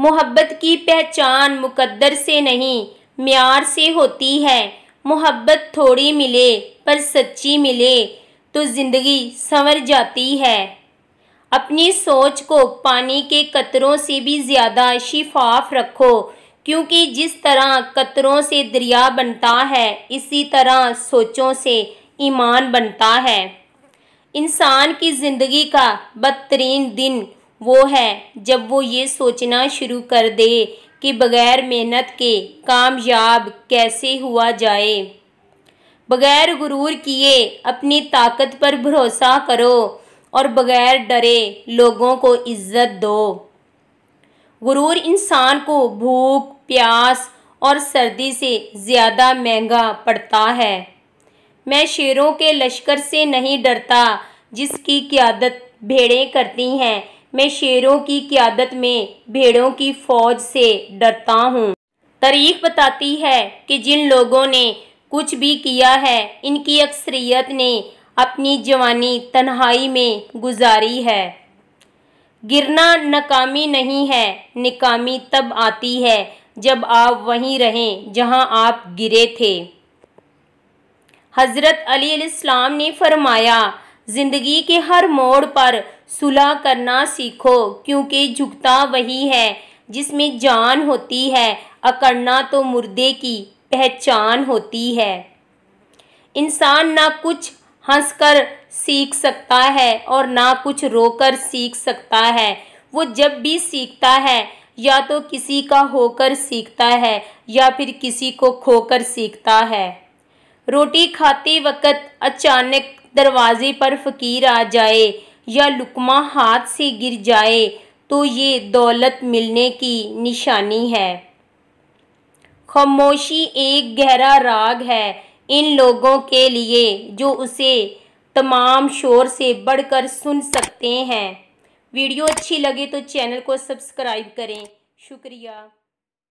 मोहब्बत की पहचान मुकद्दर से नहीं म्यार से होती है मोहब्बत थोड़ी मिले पर सच्ची मिले तो ज़िंदगी संवर जाती है अपनी सोच को पानी के कतरों से भी ज़्यादा शिफाफ रखो क्योंकि जिस तरह कतरों से दरिया बनता है इसी तरह सोचों से ईमान बनता है इंसान की ज़िंदगी का बदतरीन दिन वो है जब वो ये सोचना शुरू कर दे कि बगैर मेहनत के कामयाब कैसे हुआ जाए बगैर गुरूर किए अपनी ताकत पर भरोसा करो और बगैर डरे लोगों को इज्जत दो गुरूर इंसान को भूख प्यास और सर्दी से ज़्यादा महंगा पड़ता है मैं शेरों के लश्कर से नहीं डरता जिसकी क्यादत भेड़ें करती हैं मैं शेरों की क्यादत में भेड़ों की फौज से डरता हूँ तारीख बताती है कि जिन लोगों ने कुछ भी किया है इनकी अक्सरियत ने अपनी जवानी तन्हाई में गुजारी है गिरना नाकामी नहीं है निकामी तब आती है जब आप वहीं रहें जहां आप गिरे थे हज़रत अली इस्लाम ने फरमाया ज़िंदगी के हर मोड़ पर सुलह करना सीखो क्योंकि झुकता वही है जिसमें जान होती है अकड़ना तो मुर्दे की पहचान होती है इंसान ना कुछ हंसकर सीख सकता है और ना कुछ रोकर सीख सकता है वो जब भी सीखता है या तो किसी का होकर सीखता है या फिर किसी को खोकर सीखता है रोटी खाते वक्त अचानक दरवाजे पर फकीर आ जाए या लुकमा हाथ से गिर जाए तो ये दौलत मिलने की निशानी है खामोशी एक गहरा राग है इन लोगों के लिए जो उसे तमाम शोर से बढ़कर सुन सकते हैं वीडियो अच्छी लगे तो चैनल को सब्सक्राइब करें शुक्रिया